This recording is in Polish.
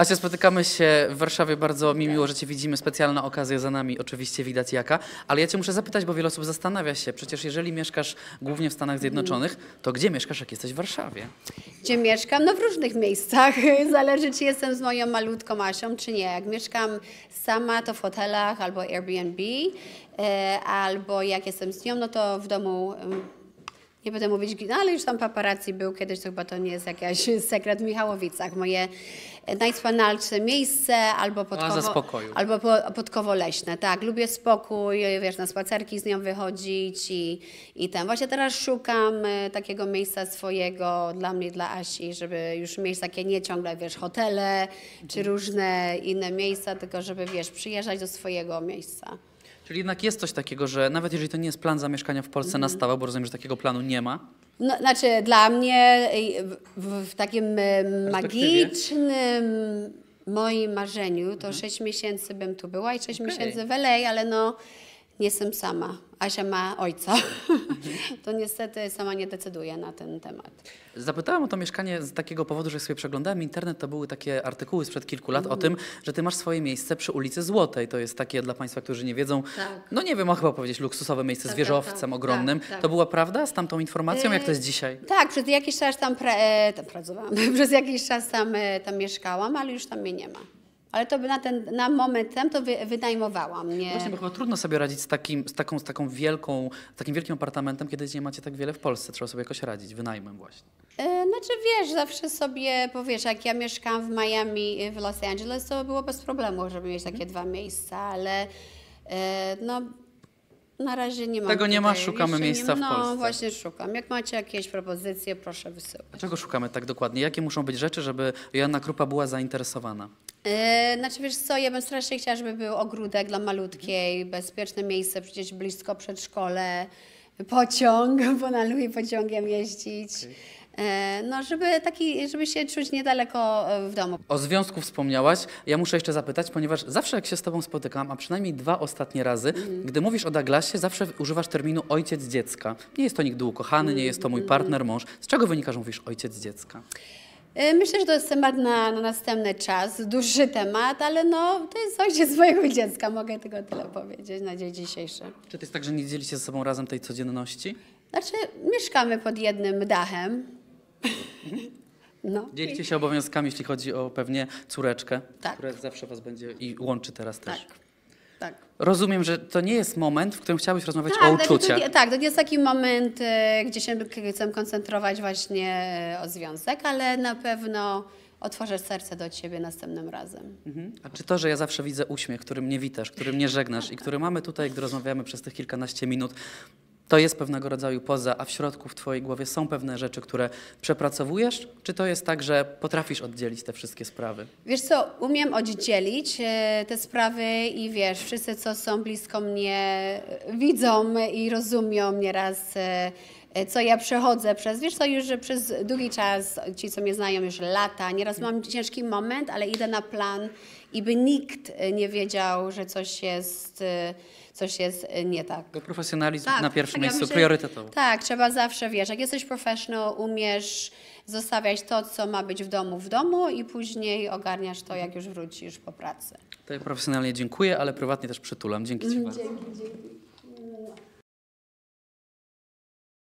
Asia, spotykamy się w Warszawie, bardzo mi miło, że Cię widzimy. Specjalna okazja za nami, oczywiście widać jaka. Ale ja Cię muszę zapytać, bo wiele osób zastanawia się, przecież jeżeli mieszkasz głównie w Stanach Zjednoczonych, to gdzie mieszkasz, jak jesteś w Warszawie? Gdzie mieszkam? No w różnych miejscach. Zależy, czy jestem z moją malutką Asią, czy nie. Jak mieszkam sama, to w hotelach albo Airbnb, e, albo jak jestem z nią, no to w domu mm, nie będę mówić, no ale już tam paparazzi był kiedyś, to chyba to nie jest jakiś sekret w Michałowicach. Moje e, najwspanialsze miejsce albo podkowo, no, albo podkowo leśne, tak. Lubię spokój, wiesz, na spacerki z nią wychodzić i, i tam. Właśnie teraz szukam e, takiego miejsca swojego dla mnie, dla Asi, żeby już miejsca takie nie ciągle, wiesz, hotele czy różne inne miejsca, tylko żeby, wiesz, przyjeżdżać do swojego miejsca. Czyli jednak jest coś takiego, że nawet jeżeli to nie jest plan zamieszkania w Polsce mhm. na stałe, bo rozumiem, że takiego planu nie ma. No, znaczy dla mnie w, w takim magicznym moim marzeniu to mhm. 6 miesięcy bym tu była i 6 okay. miesięcy w LA, ale no nie jestem sama. Asia ma ojca, mhm. to niestety sama nie decyduje na ten temat. Zapytałam o to mieszkanie z takiego powodu, że sobie przeglądałem internet, to były takie artykuły sprzed kilku lat mm. o mhm. tym, że ty masz swoje miejsce przy ulicy Złotej. To jest takie dla państwa, którzy nie wiedzą, tak. no nie wiem, a chyba powiedzieć luksusowe miejsce tak, z tak, tak. wieżowcem tak, ogromnym. Tak. To była prawda z tamtą informacją, jak to jest e, dzisiaj? Tak, przez jakiś czas tam, pra, e, tam pracowałam, przez jakiś czas tam, e, tam mieszkałam, ale już tam mnie nie ma. Ale to by na ten na moment tam to wy, wynajmowałam. Nie? Właśnie, bo chyba trudno sobie radzić z, takim, z, taką, z taką wielką, z takim wielkim apartamentem, kiedy nie macie tak wiele w Polsce. Trzeba sobie jakoś radzić, wynajmem właśnie. E, znaczy wiesz, zawsze sobie, powiesz, jak ja mieszkam w Miami, e, w Los Angeles, to było bez problemu, żeby mieć takie hmm. dwa miejsca, ale e, no na razie nie ma. Tego nie ma, szukamy Jeszcze miejsca nie, no, w Polsce. No właśnie szukam. Jak macie jakieś propozycje, proszę wysyłać. Czego szukamy tak dokładnie? Jakie muszą być rzeczy, żeby Joanna Krupa była zainteresowana? E, znaczy wiesz co, ja bym strasznie chciała, żeby był ogródek dla malutkiej, bezpieczne miejsce, przecież blisko przedszkole, pociąg, bo na lubi pociągiem jeździć. Okay. E, no, żeby, taki, żeby się czuć niedaleko e, w domu. O związku wspomniałaś. Ja muszę jeszcze zapytać, ponieważ zawsze jak się z Tobą spotykam, a przynajmniej dwa ostatnie razy, mm. gdy mówisz o Daglasie, zawsze używasz terminu ojciec dziecka. Nie jest to nigdy ukochany, nie jest to mój mhm. partner, mąż. Z czego wynika, że mówisz ojciec dziecka? E, myślę, że to jest temat na, na, następny czas, duży temat, ale no, to jest ojciec mojego dziecka, mogę tylko tyle powiedzieć na dzień dzisiejszy. Czy to jest tak, że nie dzielicie ze sobą razem tej codzienności? Znaczy, mieszkamy pod jednym dachem. No. Dzielicie się obowiązkami, jeśli chodzi o pewnie córeczkę, tak. która zawsze was będzie i łączy teraz tak. też. Tak. Rozumiem, że to nie jest moment, w którym chciałbyś rozmawiać tak, o no uczuciach. tak, to nie jest taki moment, y, gdzie się chcę koncentrować właśnie y, o związek, ale na pewno otworzę serce do ciebie następnym razem. Mhm. A czy to, że ja zawsze widzę uśmiech, którym nie witasz, którym nie żegnasz i który mamy tutaj, gdy rozmawiamy przez tych kilkanaście minut, to jest pewnego rodzaju poza, a w środku w Twojej głowie są pewne rzeczy, które przepracowujesz? Czy to jest tak, że potrafisz oddzielić te wszystkie sprawy? Wiesz co, umiem oddzielić e, te sprawy i wiesz, wszyscy, co są blisko mnie, e, widzą i rozumią nieraz. raz. E, E, co ja przechodzę przez, wiesz co, już że przez długi czas, ci co mnie znają już lata, nieraz mam ciężki moment, ale idę na plan i by nikt e, nie wiedział, że coś jest, e, coś jest nie tak. Bo profesjonalizm tak, na pierwszym tak, miejscu, ja myślę, priorytetowo. Tak, trzeba zawsze, wiesz, jak jesteś professional, umiesz zostawiać to, co ma być w domu, w domu i później ogarniasz to, jak już wrócisz po pracy. To ja profesjonalnie dziękuję, ale prywatnie też przytulam. Dzięki Ci mhm. bardzo. Dzięki, dzięki.